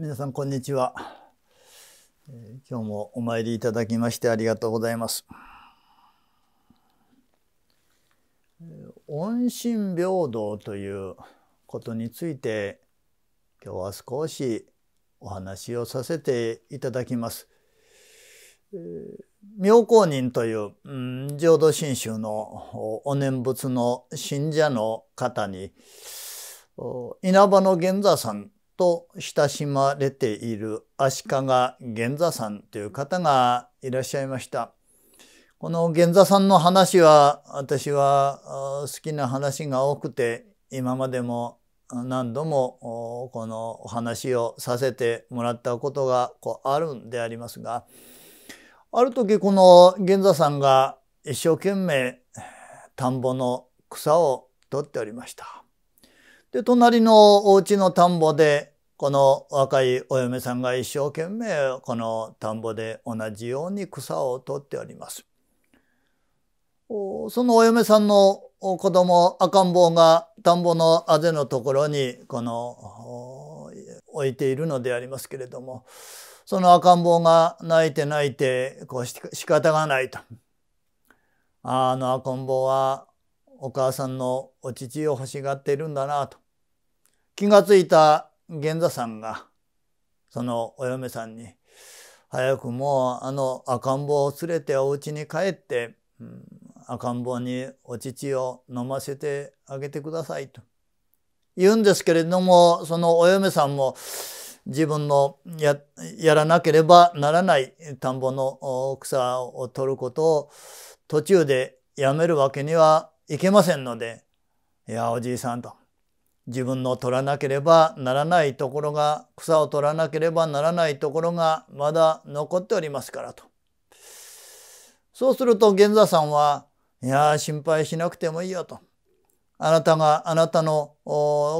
皆さんこんにちは、えー、今日もお参りいただきましてありがとうございます、恩音信平等ということについて今日は少しお話をさせていただきます、えー、妙高人という、うん、浄土真宗のお念仏の信者の方に稲葉の源座さんと親しまれている足利源座さんという方がいらっしゃいました。この源座さんの話は私は好きな話が多くて今までも何度もこのお話をさせてもらったことがこうあるんでありますがある時この源座さんが一生懸命田んぼの草を取っておりました。で、隣のお家の田んぼで、この若いお嫁さんが一生懸命、この田んぼで同じように草を取っております。そのお嫁さんの子供赤ん坊が田んぼのあぜのところにこの置いているのでありますけれどもその赤ん坊が泣いて泣いてこうし仕方がないとあの赤ん坊はお母さんのお乳を欲しがっているんだなと気がついた源座さんがそのお嫁さんに早くもうあの赤ん坊を連れてお家に帰って、赤ん坊にお乳を飲ませてあげてくださいと言うんですけれどもそのお嫁さんも自分のややらなければならない田んぼの草を取ることを途中でやめるわけにはいけませんのでいやおじいさんと自分の取らなければならないところが草を取らなければならないところがまだ残っておりますからと。そうすると玄座さんは「いや心配しなくてもいいよ」と。あなたがあなたの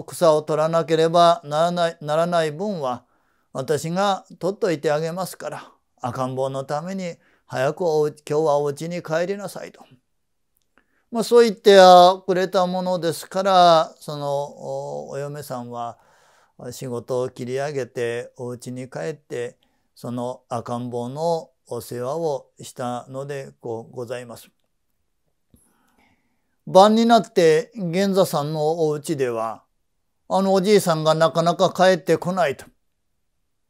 草を取らなければならないならない分は私が取っといてあげますから赤ん坊のために早く今日はお家に帰りなさいと。まあ、そう言ってくれたものですからそのお嫁さんは仕事を切り上げてお家に帰ってその赤ん坊のお世話をしたのでございます。晩になって源座さんのお家ではあのおじいさんがなかなか帰ってこないと。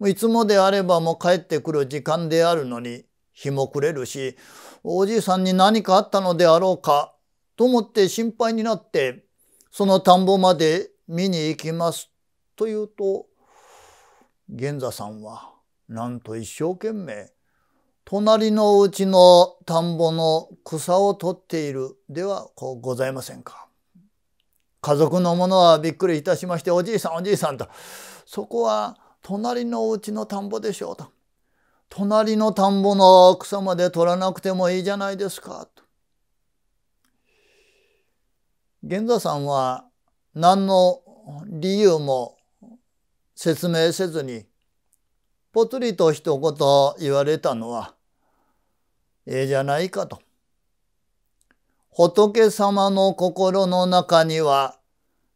いつもであればもう帰ってくる時間であるのに日も暮れるしおじいさんに何かあったのであろうかと思って心配になって、その田んぼまで見に行きますと言うと、玄座さんはなんと一生懸命、隣のうちの田んぼの草を取っているではこうございませんか。家族の者はびっくりいたしましておじいさんおじいさんとそこは隣のうちの田んぼでしょうと隣の田んぼの草まで取らなくてもいいじゃないですかと源座さんは何の理由も説明せずにぽつりと一言言われたのはええじゃないかと。仏様の心の中には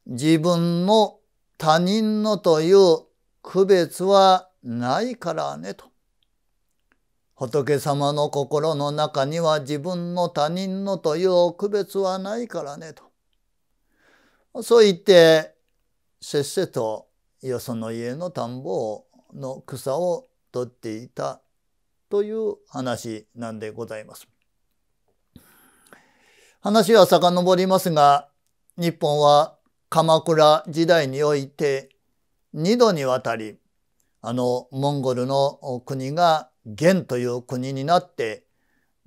自分の他人のという区別はないからねと。仏様の心の中には自分の他人のという区別はないからねと。そう言って、せっせとよその家の田んぼの草を取っていたという話なんでございます。話は遡りますが、日本は鎌倉時代において2度にわたり、あのモンゴルの国が元という国になって、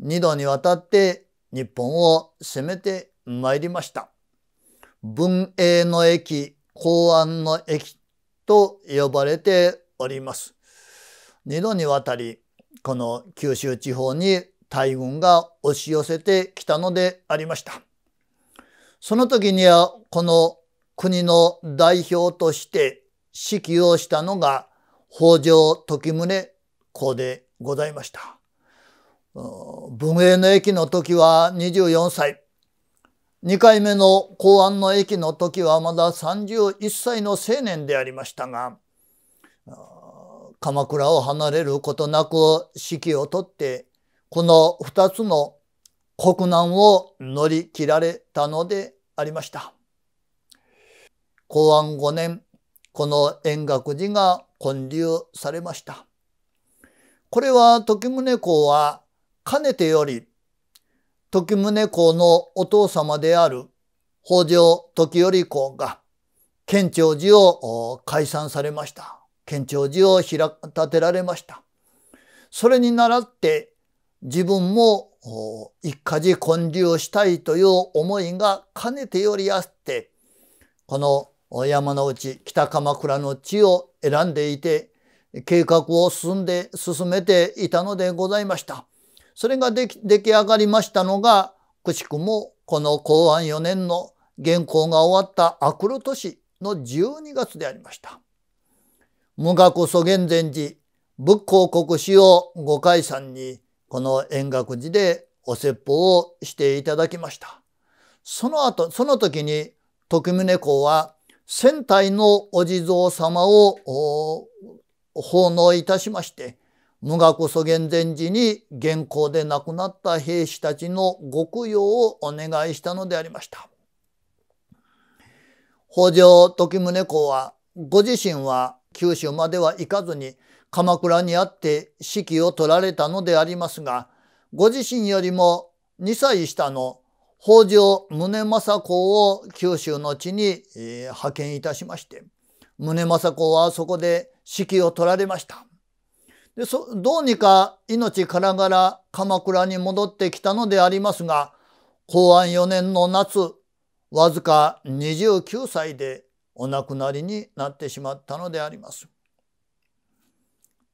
2度にわたって日本を攻めてまいりました。文英の駅、公安の駅と呼ばれております。2度にわたり、この九州地方に大軍が押し寄せてきたのでありました。その時には、この国の代表として指揮をしたのが、北条時宗公でございました。文英の駅の時は24歳。2回目の公安の駅の時はまだ31歳の青年でありましたが鎌倉を離れることなく指揮をとってこの2つの国難を乗り切られたのでありました。公安5年この円覚寺が建立されました。これは時宗公はかねてより時宗公のお父様である北条時頼公が県庁寺を解散されました。県庁寺を開建てられました。それに倣って自分も一家寺建立したいという思いがかねてよりあって、この山の内北鎌倉の地を選んでいて計画を進んで進めていたのでございました。それが出来上がりましたのが、くしくもこの公安4年の原稿が終わったアクロ都市の12月でありました。無学祖元禅寺仏光国史をご解散にこの円覚寺でお説法をしていただきました。その後、その時に徳宗公は仙台のお地蔵様を奉納いたしまして、無学祖元禅寺に現行で亡くなった兵士たちの極供養をお願いしたのでありました。北条時宗公はご自身は九州までは行かずに鎌倉にあって指揮を取られたのでありますがご自身よりも2歳下の北条宗政公を九州の地に、え派遣いたしまして宗政公はそこで指揮を取られました。でそどうにか命からがら鎌倉に戻ってきたのでありますが公安4年の夏わずか29歳でお亡くなりになってしまったのであります。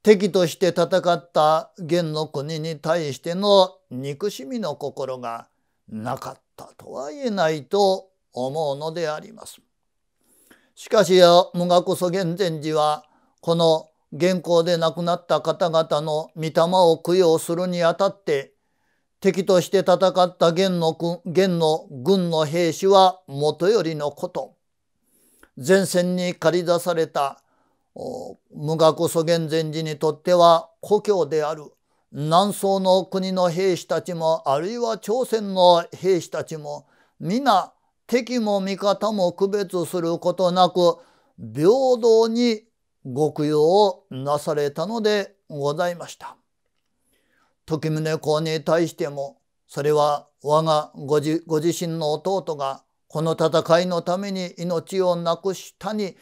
敵として戦った元の国に対しての憎しみの心がなかったとは言えないと思うのであります。しかし無我こそ源前寺はこの現行で亡くなった方々の御霊を供養するにあたって敵として戦った元の元の軍の兵士はもとよりのこと前線に駆り出された無我こそ源前寺にとっては故郷である南宋の国の兵士たちもあるいは朝鮮の兵士たちも皆敵も味方も区別することなく平等にご供養をなされたのでございました。時宗公に対しても、それは我がご自身の弟がこの戦いのために命をなくしたに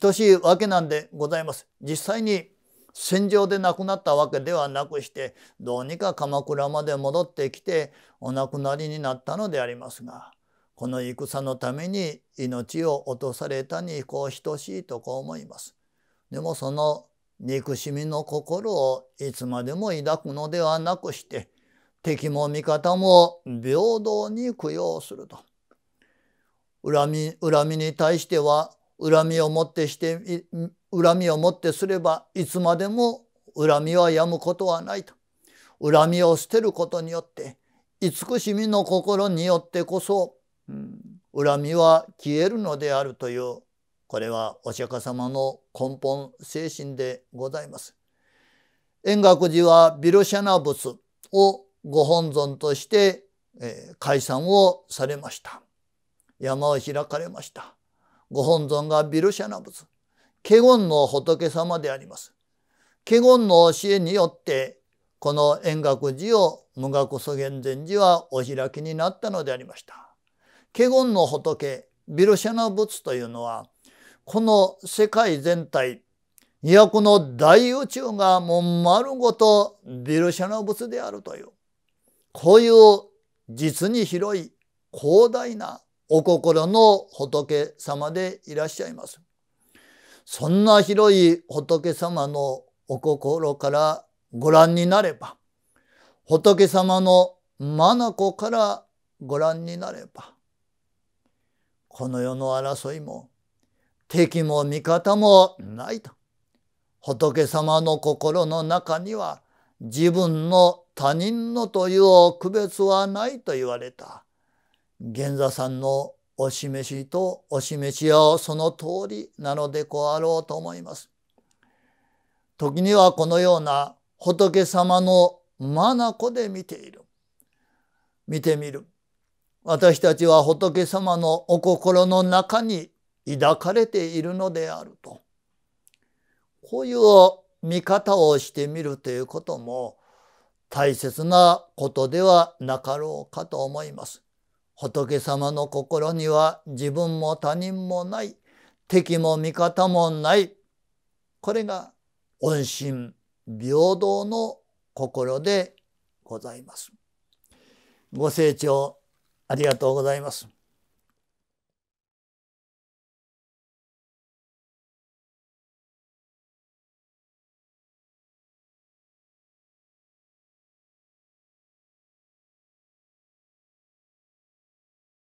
等しいわけなんでございます。実際に戦場で亡くなったわけではなくしてどうにか鎌倉まで戻ってきてお亡くなりになったのでありますがこの戦のために命を落とされたにこう等しいとこう思います。でもその憎しみの心をいつまでも抱くのではなくして敵も味方も平等に供養すると恨み恨みに対しては恨みをもってして恨みをもってすればいつまでも恨みはやむことはないと恨みを捨てることによって慈しみの心によってこそ、うん、恨みは消えるのであるというこれはお釈迦様の根本精神でございます。円覚寺はビルシャナ仏をご本尊として解散をされました。山を開かれました。ご本尊がビルシャナ仏。華厳の仏様であります。華厳の教えによって、この円覚寺を無学祖元禅寺はお開きになったのでありました。華厳の仏、ビルシャナ仏というのは、この世界全体都の大宇宙がもう丸ごとビルシャブスであるというこういう実に広い広大なお心の仏様でいらっしゃいます。そんな広い仏様のお心からご覧になれば、仏様の眼からご覧になれば、この世の争いも、敵も味方もないと。仏様の心の中には自分の他人のという区別はないと言われた玄座さんのお示しとお示しはその通りなのでこうあろうと思います。時にはこのような仏様の眼で見ている見てみる私たちは仏様のお心の中に抱かれているのであるとこういう見方をしてみるということも大切なことではなかろうかと思います。仏様の心には自分も他人もない敵も味方もないこれが恩信平等の心でございます。ご清聴ありがとうございます。